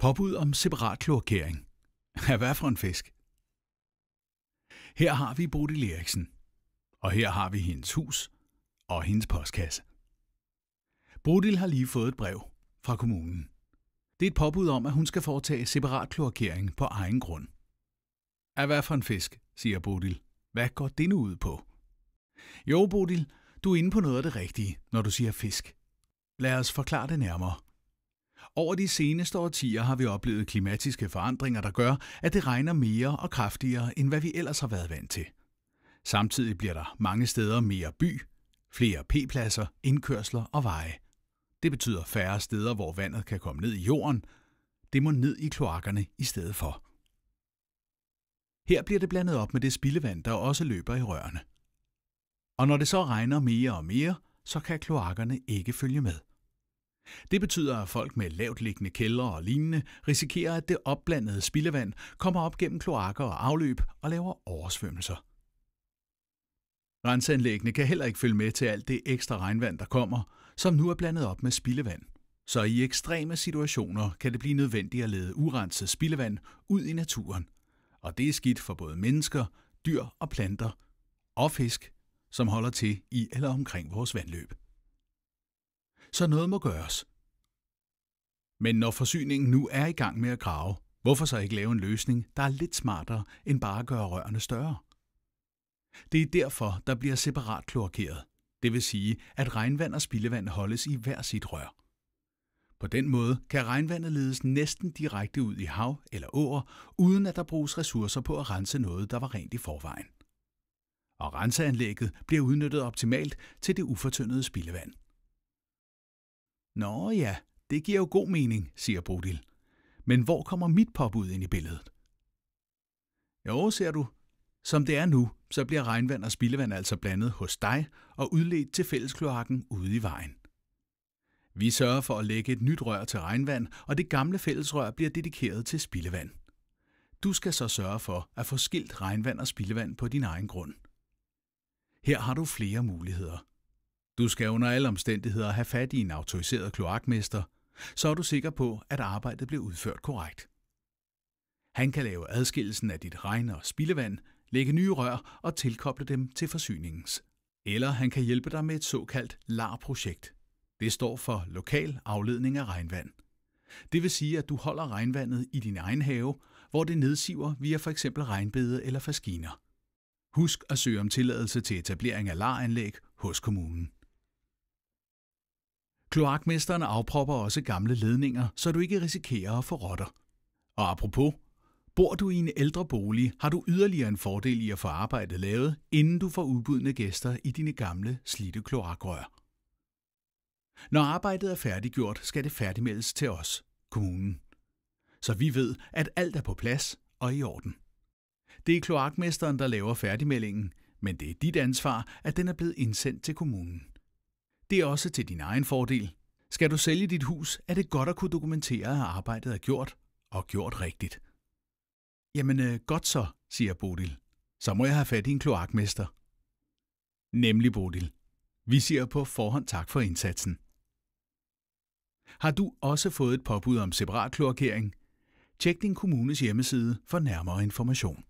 Påbud om separat kloakering. Hvad for en fisk? Her har vi Bodil Eriksen. Og her har vi hendes hus og hendes postkasse. Bodil har lige fået et brev fra kommunen. Det er et påbud om, at hun skal foretage separat kloakering på egen grund. Er hvad for en fisk, siger Bodil. Hvad går det nu ud på? Jo, Bodil, du er inde på noget af det rigtige, når du siger fisk. Lad os forklare det nærmere. Over de seneste årtier har vi oplevet klimatiske forandringer, der gør, at det regner mere og kraftigere, end hvad vi ellers har været vant til. Samtidig bliver der mange steder mere by, flere p-pladser, indkørsler og veje. Det betyder færre steder, hvor vandet kan komme ned i jorden. Det må ned i kloakkerne i stedet for. Her bliver det blandet op med det spildevand, der også løber i rørene. Og når det så regner mere og mere, så kan kloakkerne ikke følge med. Det betyder, at folk med lavt liggende kældre og lignende risikerer, at det opblandede spildevand kommer op gennem kloakker og afløb og laver oversvømmelser. Renseanlæggene kan heller ikke følge med til alt det ekstra regnvand, der kommer, som nu er blandet op med spildevand. Så i ekstreme situationer kan det blive nødvendigt at lede urenset spildevand ud i naturen. Og det er skidt for både mennesker, dyr og planter, og fisk, som holder til i eller omkring vores vandløb så noget må gøres. Men når forsyningen nu er i gang med at grave, hvorfor så ikke lave en løsning, der er lidt smartere end bare at gøre rørene større? Det er derfor, der bliver separat kloakeret. Det vil sige, at regnvand og spildevand holdes i hver sit rør. På den måde kan regnvandet ledes næsten direkte ud i hav eller åer, uden at der bruges ressourcer på at rense noget, der var rent i forvejen. Og renseanlægget bliver udnyttet optimalt til det ufortyndede spildevand. Nå ja, det giver jo god mening, siger Bodil. Men hvor kommer mit påbud ind i billedet? Jo, ser du. Som det er nu, så bliver regnvand og spildevand altså blandet hos dig og udledt til fælleskloakken ude i vejen. Vi sørger for at lægge et nyt rør til regnvand, og det gamle fællesrør bliver dedikeret til spildevand. Du skal så sørge for at få skilt regnvand og spildevand på din egen grund. Her har du flere muligheder. Du skal under alle omstændigheder have fat i en autoriseret kloakmester, så er du sikker på, at arbejdet bliver udført korrekt. Han kan lave adskillelsen af dit regn- og spildevand, lægge nye rør og tilkoble dem til forsyningens. Eller han kan hjælpe dig med et såkaldt LAR-projekt. Det står for Lokal Afledning af Regnvand. Det vil sige, at du holder regnvandet i din egen have, hvor det nedsiver via for eksempel regnbede eller faskiner. Husk at søge om tilladelse til etablering af laranlæg hos kommunen. Kloakmesteren afpropper også gamle ledninger, så du ikke risikerer at få rotter. Og apropos, bor du i en ældre bolig, har du yderligere en fordel i at få arbejdet lavet, inden du får udbudne gæster i dine gamle, slidte kloakrør. Når arbejdet er færdiggjort, skal det færdigmeldes til os, kommunen. Så vi ved, at alt er på plads og i orden. Det er kloakmesteren, der laver færdigmeldingen, men det er dit ansvar, at den er blevet indsendt til kommunen. Det er også til din egen fordel. Skal du sælge dit hus, er det godt at kunne dokumentere, at arbejdet er gjort, og gjort rigtigt. Jamen, øh, godt så, siger Bodil. Så må jeg have fat i en kloakmester. Nemlig Bodil. Vi siger på forhånd tak for indsatsen. Har du også fået et påbud om separat kloakering? Tjek din kommunes hjemmeside for nærmere information.